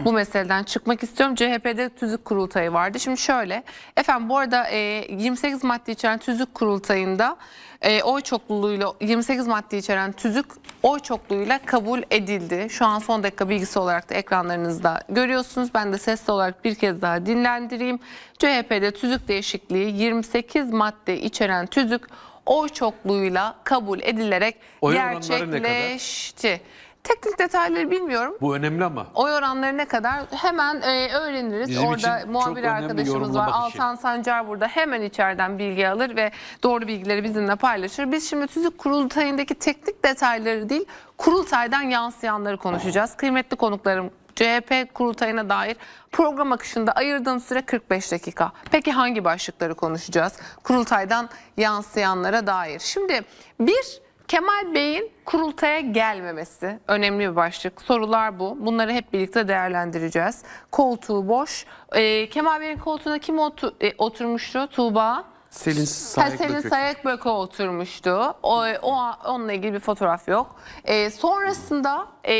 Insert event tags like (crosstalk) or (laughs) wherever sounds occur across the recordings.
bu meseleden çıkmak istiyorum. CHP'de tüzük kurultayı vardı. Şimdi şöyle, efendim bu arada e, 28 madde içeren tüzük kurultayında e, oy çokluğuyla 28 madde içeren tüzük oy çokluğuyla kabul edildi. Şu an son dakika bilgisi olarak da ekranlarınızda görüyorsunuz. Ben de sesli olarak bir kez daha dinlendireyim. CHP'de tüzük değişikliği 28 madde içeren tüzük oy çokluğuyla kabul edilerek oy gerçekleşti. Teknik detayları bilmiyorum. Bu önemli ama. Oy oranları ne kadar hemen e, öğreniriz. Bizim Orada muhabir arkadaşımız var. Için. Altan Sancar burada hemen içeriden bilgi alır ve doğru bilgileri bizimle paylaşır. Biz şimdi tüzük kurultayındaki teknik detayları değil, kurultaydan yansıyanları konuşacağız. Kıymetli konuklarım CHP kurultayına dair program akışında ayırdığım süre 45 dakika. Peki hangi başlıkları konuşacağız? Kurultaydan yansıyanlara dair. Şimdi bir Kemal Bey'in kurultaya gelmemesi önemli bir başlık. Sorular bu. Bunları hep birlikte değerlendireceğiz. Koltuğu boş. Ee, Kemal Bey'in koltuğuna kim otu, e, oturmuştu? Tuğba. Selin Sayakbökü. Selin Sayak Sayakbökü oturmuştu. O, o, onunla ilgili bir fotoğraf yok. Ee, sonrasında e,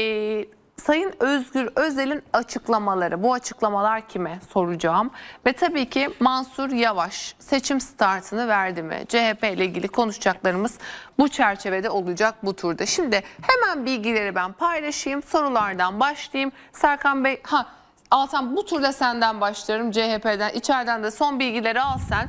Sayın Özgür Özel'in açıklamaları, bu açıklamalar kime soracağım. Ve tabii ki Mansur Yavaş seçim startını verdi mi? CHP ile ilgili konuşacaklarımız bu çerçevede olacak bu turda. Şimdi hemen bilgileri ben paylaşayım, sorulardan başlayayım. Serkan Bey, ha Altan bu turda senden başlarım CHP'den, içeriden de son bilgileri al sen.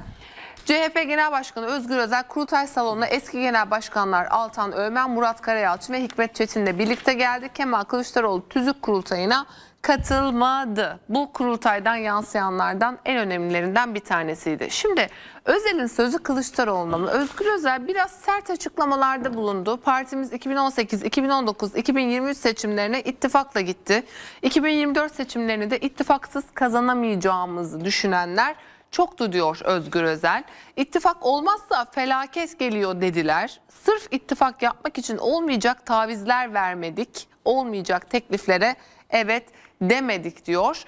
CHP Genel Başkanı Özgür Özel kurultay salonuna eski genel başkanlar Altan Öğmen, Murat Karayalçın ve Hikmet Çetin'le birlikte geldi. Kemal Kılıçdaroğlu tüzük kurultayına katılmadı. Bu kurultaydan yansıyanlardan en önemlilerinden bir tanesiydi. Şimdi Özel'in sözü Kılıçdaroğlu'na mı? Özgür Özel biraz sert açıklamalarda bulundu. Partimiz 2018, 2019, 2023 seçimlerine ittifakla gitti. 2024 seçimlerini de ittifaksız kazanamayacağımızı düşünenler çoktu diyor Özgür Özel. İttifak olmazsa felaket geliyor dediler. Sırf ittifak yapmak için olmayacak tavizler vermedik, olmayacak tekliflere evet demedik diyor.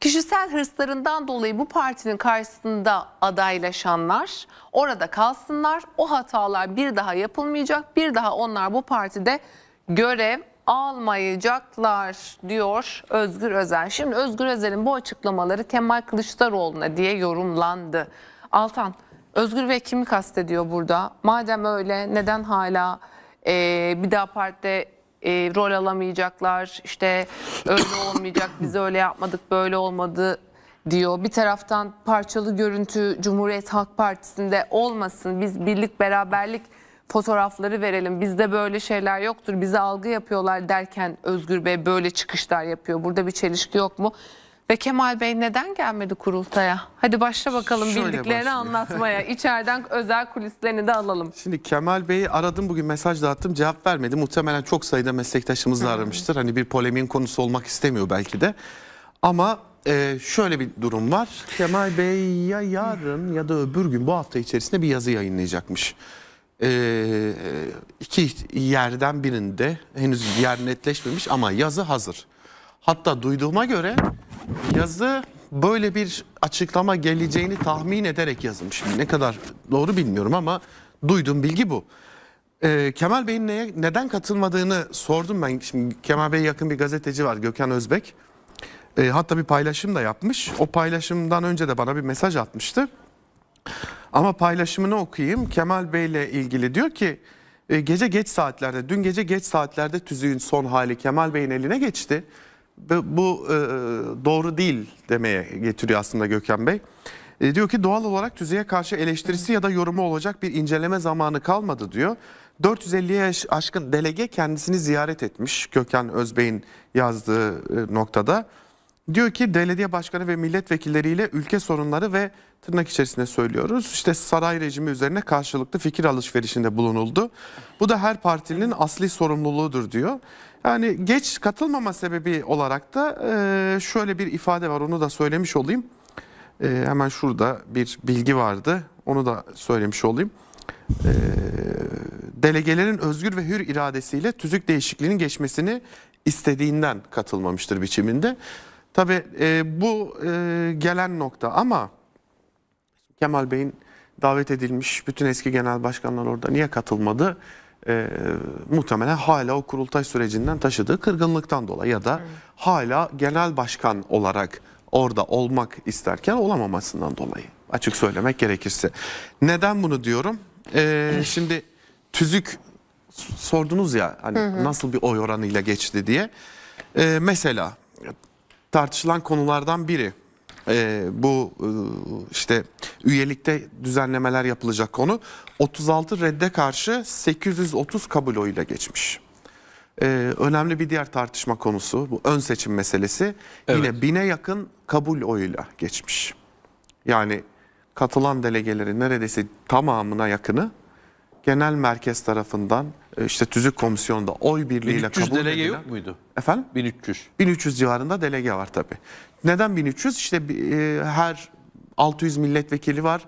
Kişisel hırslarından dolayı bu partinin karşısında adaylaşanlar orada kalsınlar. O hatalar bir daha yapılmayacak. Bir daha onlar bu partide görev almayacaklar diyor Özgür Özel. Şimdi Özgür Özel'in bu açıklamaları Kemal Kılıçdaroğlu'na diye yorumlandı. Altan, Özgür Bey kimi kastediyor burada? Madem öyle neden hala e, bir daha partide e, rol alamayacaklar, işte öyle olmayacak, biz öyle yapmadık, böyle olmadı diyor. Bir taraftan parçalı görüntü Cumhuriyet Halk Partisi'nde olmasın, biz birlik, beraberlik fotoğrafları verelim bizde böyle şeyler yoktur bize algı yapıyorlar derken Özgür Bey böyle çıkışlar yapıyor. Burada bir çelişki yok mu? Ve Kemal Bey neden gelmedi kurultaya? Hadi başla bakalım Şöyle bildiklerini başlayayım. anlatmaya. (laughs) İçeriden özel kulislerini de alalım. Şimdi Kemal Bey'i aradım bugün mesaj dağıttım cevap vermedi. Muhtemelen çok sayıda meslektaşımız da hmm. aramıştır. Hani bir polemiğin konusu olmak istemiyor belki de. Ama ee, şöyle bir durum var. Kemal Bey ya yarın ya da öbür gün bu hafta içerisinde bir yazı yayınlayacakmış e, iki yerden birinde henüz yer netleşmemiş ama yazı hazır. Hatta duyduğuma göre yazı böyle bir açıklama geleceğini tahmin ederek yazmış. Ne kadar doğru bilmiyorum ama duyduğum bilgi bu. E, Kemal Bey'in neye, neden katılmadığını sordum ben. Şimdi Kemal Bey'e yakın bir gazeteci var Gökhan Özbek. E, hatta bir paylaşım da yapmış. O paylaşımdan önce de bana bir mesaj atmıştı. Ama paylaşımını okuyayım. Kemal Bey ile ilgili diyor ki e, gece geç saatlerde, dün gece geç saatlerde tüzüğün son hali Kemal Bey'in eline geçti. Bu e, doğru değil demeye getiriyor aslında Gökhan Bey. E, diyor ki doğal olarak tüzüğe karşı eleştirisi ya da yorumu olacak bir inceleme zamanı kalmadı diyor. 450'ye aşkın delege kendisini ziyaret etmiş Gökhan Özbey'in yazdığı noktada. Diyor ki belediye başkanı ve milletvekilleriyle ülke sorunları ve tırnak içerisinde söylüyoruz. İşte saray rejimi üzerine karşılıklı fikir alışverişinde bulunuldu. Bu da her partinin asli sorumluluğudur diyor. Yani geç katılmama sebebi olarak da e, şöyle bir ifade var onu da söylemiş olayım. E, hemen şurada bir bilgi vardı onu da söylemiş olayım. E, Delegelerin özgür ve hür iradesiyle tüzük değişikliğinin geçmesini istediğinden katılmamıştır biçiminde. Tabii e, bu e, gelen nokta ama Kemal Bey'in davet edilmiş bütün eski genel başkanlar orada niye katılmadı? E, muhtemelen hala o kurultay sürecinden taşıdığı kırgınlıktan dolayı ya da hala genel başkan olarak orada olmak isterken olamamasından dolayı açık söylemek gerekirse. Neden bunu diyorum? Ee, (laughs) şimdi tüzük sordunuz ya hani hı hı. nasıl bir oy oranıyla geçti diye. Ee, mesela tartışılan konulardan biri. Ee, bu e, işte üyelikte düzenlemeler yapılacak konu 36 redde karşı 830 kabul oyuyla geçmiş. Ee, önemli bir diğer tartışma konusu bu ön seçim meselesi evet. yine bine yakın kabul oyuyla geçmiş. Yani katılan delegelerin neredeyse tamamına yakını genel merkez tarafından e, işte tüzük komisyonunda oy birliğiyle 1300 kabul delege edilen... yok muydu? Efendim? 1300. 1300 civarında delege var tabii. Neden 1300? İşte e, her 600 milletvekili var.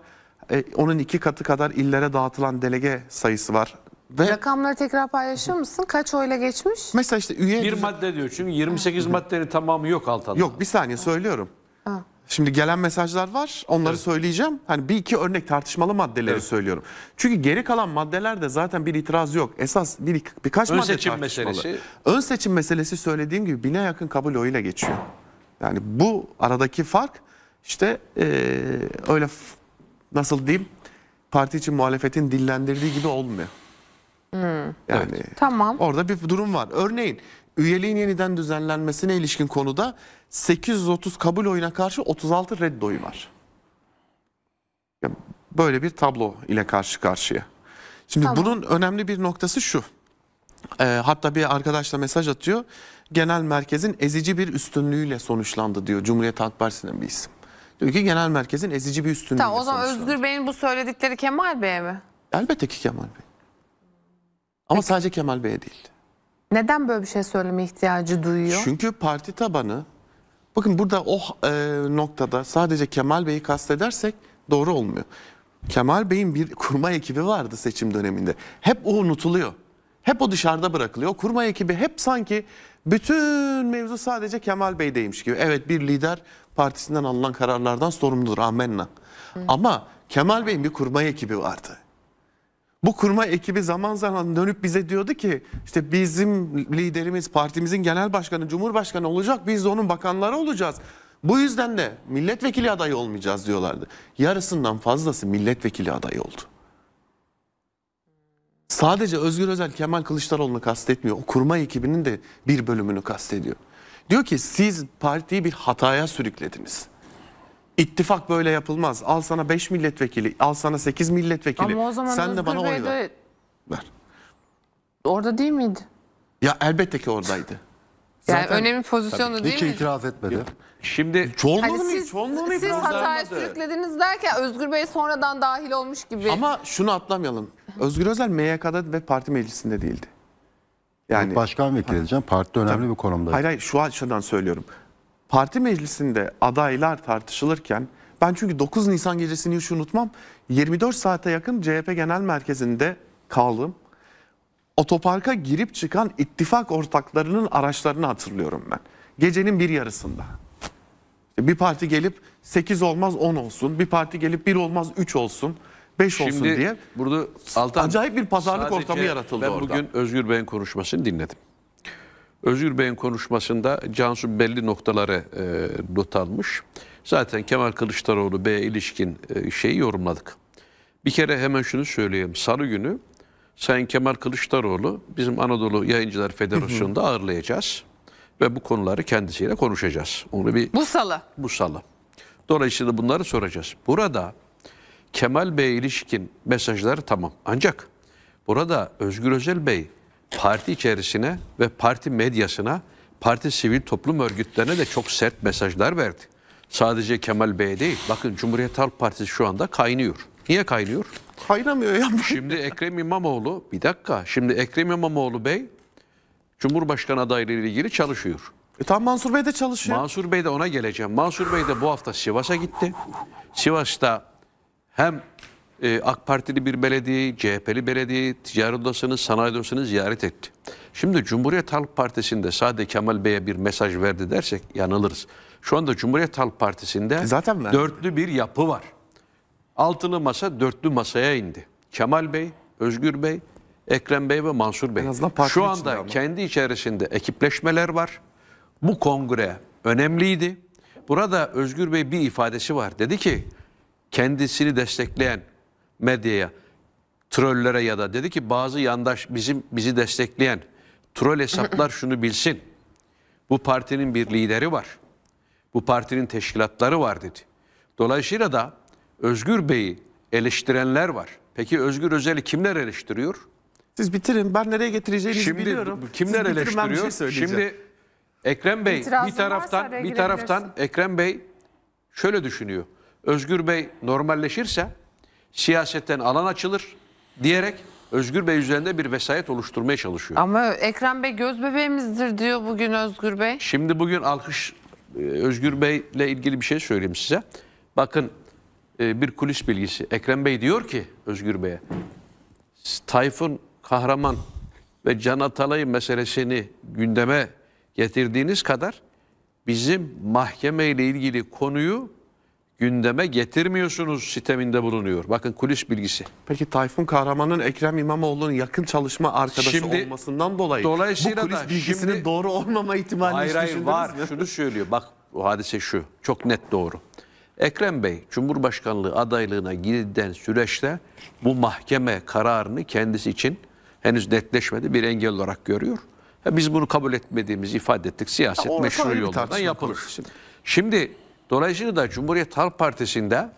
E, onun iki katı kadar illere dağıtılan delege sayısı var. Ve Rakamları tekrar paylaşır mısın? Kaç oyla geçmiş? mesela işte üye... Bir madde diyor çünkü 28 maddenin tamamı yok Altan. Yok bir saniye söylüyorum. Şimdi gelen mesajlar var. Onları evet. söyleyeceğim. Hani bir iki örnek tartışmalı maddeleri evet. söylüyorum. Çünkü geri kalan maddelerde zaten bir itiraz yok. Esas bir birkaç Ön madde seçim tartışmalı. Meselesi. Ön seçim meselesi söylediğim gibi bine yakın kabul oyuyla geçiyor. Yani bu aradaki fark işte ee, öyle nasıl diyeyim parti için muhalefetin dillendirdiği gibi olmuyor. Hmm. Yani evet. tamam. Orada bir durum var. Örneğin üyeliğin yeniden düzenlenmesine ilişkin konuda 830 kabul oyuna karşı 36 red oyu var. böyle bir tablo ile karşı karşıya. Şimdi tamam. bunun önemli bir noktası şu. E, hatta bir arkadaşla mesaj atıyor. Genel merkezin ezici bir üstünlüğüyle sonuçlandı diyor Cumhuriyet Halk Partisi'nin bir isim. Diyor ki genel merkezin ezici bir üstünlüğüyle Tamam o zaman sonuçlandı. Özgür Bey'in bu söyledikleri Kemal Bey'e mi? Elbette ki Kemal Bey. Ama Peki. sadece Kemal Bey'e değil. Neden böyle bir şey söyleme ihtiyacı duyuyor? Çünkü parti tabanı bakın burada o e, noktada sadece Kemal Bey'i kastedersek doğru olmuyor. Kemal Bey'in bir kurma ekibi vardı seçim döneminde. Hep o unutuluyor. Hep o dışarıda bırakılıyor. kurma ekibi hep sanki bütün mevzu sadece Kemal Bey'deymiş gibi. Evet bir lider partisinden alınan kararlardan sorumludur amenna. Hı. Ama Kemal Bey'in bir kurma ekibi vardı. Bu kurma ekibi zaman zaman dönüp bize diyordu ki işte bizim liderimiz partimizin genel başkanı cumhurbaşkanı olacak biz de onun bakanları olacağız. Bu yüzden de milletvekili adayı olmayacağız diyorlardı. Yarısından fazlası milletvekili adayı oldu. Sadece Özgür Özel Kemal Kılıçdaroğlu'nu kastetmiyor. O kurma ekibinin de bir bölümünü kastediyor. Diyor ki siz partiyi bir hataya sürüklediniz. İttifak böyle yapılmaz. Al sana 5 milletvekili, al sana 8 milletvekili. Ama o zaman Sen Özgür de bana Bey oy ver. ver. Orada değil miydi? Ya elbette ki oradaydı. Yani Zaten- önemli pozisyonu Hiç değil mi? Hiç itiraz etmedi. Şimdi Çoğunluğu Hani mu- siz, çoğunluğu mu siz itiraz sürüklediniz derken Özgür Bey sonradan dahil olmuş gibi. ama şunu atlamayalım. (laughs) Özgür Özel MYK'da ve parti meclisinde değildi. Yani Başkan vekili diyeceğim. Parti önemli bir konumda. hayır hayır şu açıdan söylüyorum parti meclisinde adaylar tartışılırken ben çünkü 9 Nisan gecesini hiç unutmam. 24 saate yakın CHP Genel Merkezi'nde kaldım. Otoparka girip çıkan ittifak ortaklarının araçlarını hatırlıyorum ben. Gecenin bir yarısında. Bir parti gelip 8 olmaz 10 olsun. Bir parti gelip 1 olmaz 3 olsun. 5 olsun diye. burada Altan, acayip bir pazarlık ortamı yaratıldı ben orada. Ben bugün Özgür Bey'in konuşmasını dinledim. Özgür Bey'in konuşmasında Cansu belli noktaları e, not almış. Zaten Kemal Kılıçdaroğlu Bey'e ilişkin e, şeyi yorumladık. Bir kere hemen şunu söyleyeyim. Salı günü Sayın Kemal Kılıçdaroğlu bizim Anadolu Yayıncılar Federasyonu'nda ağırlayacağız. Ve bu konuları kendisiyle konuşacağız. Onu bir Bu salı. Bu salı. Dolayısıyla bunları soracağız. Burada Kemal Bey'e ilişkin mesajları tamam. Ancak burada Özgür Özel Bey parti içerisine ve parti medyasına, parti sivil toplum örgütlerine de çok sert mesajlar verdi. Sadece Kemal Bey değil. Bakın Cumhuriyet Halk Partisi şu anda kaynıyor. Niye kaynıyor? Kaynamıyor ya. Şimdi Ekrem İmamoğlu, bir dakika. Şimdi Ekrem İmamoğlu Bey Cumhurbaşkanı adaylığı ile ilgili çalışıyor. E tam Mansur Bey de çalışıyor. Mansur Bey de ona geleceğim. Mansur Bey de bu hafta Sivas'a gitti. Sivas'ta hem e, AK Partili bir belediyeyi, CHP'li belediyeyi, ticaret odasını, sanayi odasını ziyaret etti. Şimdi Cumhuriyet Halk Partisi'nde sadece Kemal Bey'e bir mesaj verdi dersek yanılırız. Şu anda Cumhuriyet Halk Partisi'nde e Zaten dörtlü bir yapı var. Altılı masa dörtlü masaya indi. Kemal Bey, Özgür Bey, Ekrem Bey ve Mansur Bey. Şu anda kendi içerisinde ekipleşmeler var. Bu kongre önemliydi. Burada Özgür Bey bir ifadesi var. Dedi ki kendisini destekleyen medyaya, trollere ya da dedi ki bazı yandaş bizim bizi destekleyen troll hesaplar şunu bilsin. Bu partinin bir lideri var. Bu partinin teşkilatları var dedi. Dolayısıyla da Özgür Bey'i eleştirenler var. Peki Özgür Özel'i kimler eleştiriyor? Siz bitirin. Ben nereye getireceğinizi Şimdi, biliyorum. Kimler Siz bitirin, şey eleştiriyor? Ben şey Şimdi Ekrem Bey İtirazım bir taraftan bir taraftan Ekrem Bey şöyle düşünüyor. Özgür Bey normalleşirse siyasetten alan açılır diyerek Özgür Bey üzerinde bir vesayet oluşturmaya çalışıyor. Ama Ekrem Bey göz bebeğimizdir diyor bugün Özgür Bey. Şimdi bugün alkış e, Özgür Bey'le ilgili bir şey söyleyeyim size. Bakın e, bir kulis bilgisi. Ekrem Bey diyor ki Özgür Bey'e Tayfun Kahraman ve Can Atalay meselesini gündeme getirdiğiniz kadar bizim mahkemeyle ilgili konuyu gündeme getirmiyorsunuz siteminde bulunuyor. Bakın kulis bilgisi. Peki Tayfun Kahraman'ın Ekrem İmamoğlu'nun yakın çalışma arkadaşı şimdi, olmasından dolayı dolayısıyla bu kulis da, bilgisinin şimdi, doğru olmama ihtimalini hayır, hayır, var. Mi? Şunu söylüyor bak o hadise şu çok net doğru. Ekrem Bey Cumhurbaşkanlığı adaylığına giden süreçte bu mahkeme kararını kendisi için henüz netleşmedi bir engel olarak görüyor. biz bunu kabul etmediğimiz ifade ettik. Siyaset meşru yoldan yapılır. Şimdi Dolayısıyla da Cumhuriyet Halk Partisi'nde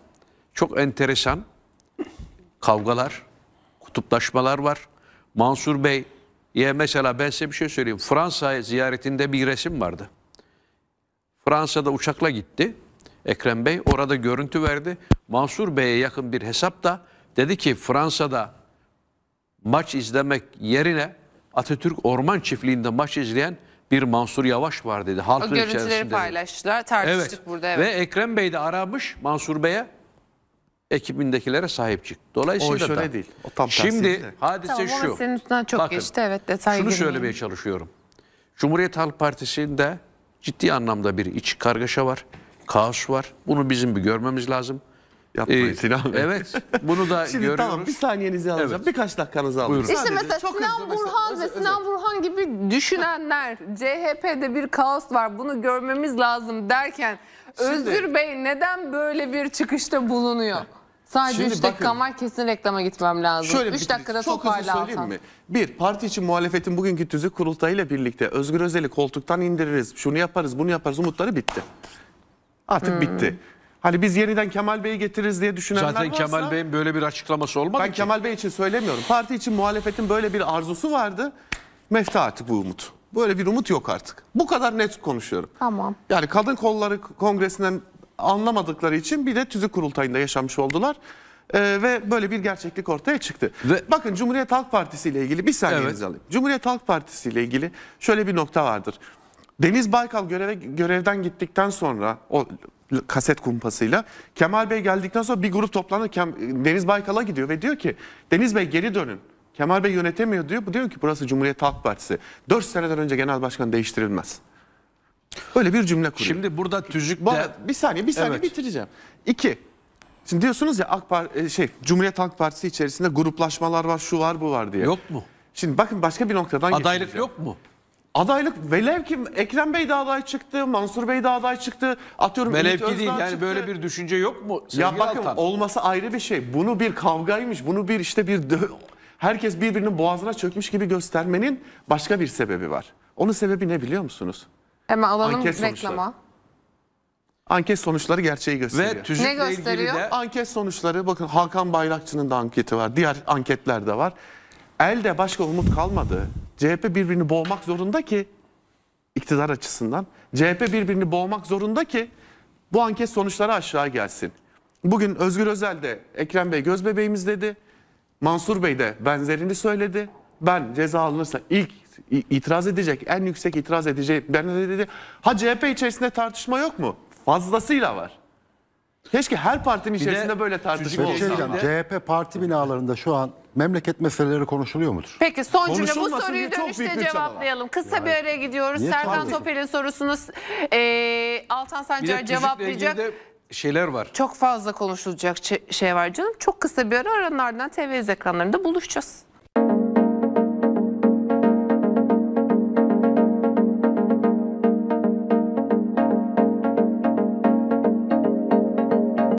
çok enteresan kavgalar, kutuplaşmalar var. Mansur Bey ya mesela ben size bir şey söyleyeyim. Fransa ziyaretinde bir resim vardı. Fransa'da uçakla gitti Ekrem Bey. Orada görüntü verdi. Mansur Bey'e yakın bir hesap da dedi ki Fransa'da maç izlemek yerine Atatürk Orman Çiftliği'nde maç izleyen bir Mansur Yavaş var dedi. Halkın o görüntüleri içerisinde. paylaştılar. Tartıştık evet. burada. Evet. Ve Ekrem Bey de aramış Mansur Bey'e ekibindekilere sahip çık. Dolayısıyla o iş da, değil. O tam şimdi de. hadise tamam, şu. Ama senin üstünden çok bakın, geçti. Evet, detay şunu girmeyeyim. söylemeye çalışıyorum. Cumhuriyet Halk Partisi'nde ciddi anlamda bir iç kargaşa var. Kaos var. Bunu bizim bir görmemiz lazım. Yapmayın ee, Sinan Bey. Evet. Bunu da (laughs) Şimdi görüyoruz. tamam bir saniyenizi alacağım. Evet. Birkaç dakikanızı alacağım. Buyurun. İşte mesela çok Sinan Burhan mesela. ve Sinan Burhan gibi düşünenler CHP'de bir kaos var bunu görmemiz lazım derken Şimdi, Özgür Bey neden böyle bir çıkışta bulunuyor? Sadece 3 dakikam var kesin reklama gitmem lazım. Şöyle 3 dakikada çok hızlı söyleyeyim mi? Bir, parti için muhalefetin bugünkü tüzü kurultayıyla birlikte Özgür Özel'i koltuktan indiririz, şunu yaparız, bunu yaparız umutları bitti. Artık hmm. bitti. Hani biz yeniden Kemal Bey'i getiririz diye düşünenler Zaten varsa... Zaten Kemal Bey'in böyle bir açıklaması olmadı ben ki. Kemal Bey için söylemiyorum. Parti için muhalefetin böyle bir arzusu vardı. Mefta artık bu umut. Böyle bir umut yok artık. Bu kadar net konuşuyorum. Tamam. Yani kadın kolları kongresinden anlamadıkları için bir de tüzük kurultayında yaşamış oldular. Ee, ve böyle bir gerçeklik ortaya çıktı. Ve... Bakın Cumhuriyet Halk Partisi ile ilgili bir saniyenizi evet. alayım. Cumhuriyet Halk Partisi ile ilgili şöyle bir nokta vardır. Deniz Baykal göreve, görevden gittikten sonra o kaset kumpasıyla. Kemal Bey geldikten sonra bir grup toplandı Kem, Deniz Baykal'a gidiyor ve diyor ki Deniz Bey geri dönün. Kemal Bey yönetemiyor diyor. Bu diyor ki burası Cumhuriyet Halk Partisi. 4 seneden önce genel başkan değiştirilmez. Böyle bir cümle kuruyor. Şimdi burada tüzük de... Bir saniye bir saniye evet. bitireceğim. İki. Şimdi diyorsunuz ya AK Parti, e, şey Cumhuriyet Halk Partisi içerisinde gruplaşmalar var, şu var, bu var diye. Yok mu? Şimdi bakın başka bir noktadan Adaylık yok mu? adaylık velev ki Ekrem Bey de aday çıktı, Mansur Bey de aday çıktı. Atıyorum Velev ki değil yani çıktı. böyle bir düşünce yok mu? Ya bakın Altan? olması ayrı bir şey. Bunu bir kavgaymış. Bunu bir işte bir herkes birbirinin boğazına çökmüş gibi göstermenin başka bir sebebi var. Onun sebebi ne biliyor musunuz? Hemen alalım Anket sonuçları. reklama. Anket sonuçları gerçeği gösteriyor. ve Ne gösteriyor? de Anket sonuçları bakın Hakan Bayrakçı'nın da anketi var. Diğer anketler de var. Elde başka umut kalmadı. CHP birbirini boğmak zorunda ki iktidar açısından. CHP birbirini boğmak zorunda ki bu anket sonuçları aşağı gelsin. Bugün Özgür Özel de Ekrem Bey Gözbebeğimiz dedi. Mansur Bey de benzerini söyledi. Ben ceza alınırsa ilk itiraz edecek, en yüksek itiraz edecek. Ben de dedi. Ha CHP içerisinde tartışma yok mu? Fazlasıyla var. Keşke her partinin bir içerisinde böyle tartışma olsa. Şey CHP parti binalarında şu an memleket meseleleri konuşuluyor mudur? Peki son cümle bu soruyu dönüşte cevaplayalım. Kısa yani, bir araya gidiyoruz. Serkan Topel'in sorusunu e, Altan Sancar cevaplayacak. şeyler var. Çok fazla konuşulacak şey var canım. Çok kısa bir ara aranın ardından TV ekranlarında buluşacağız.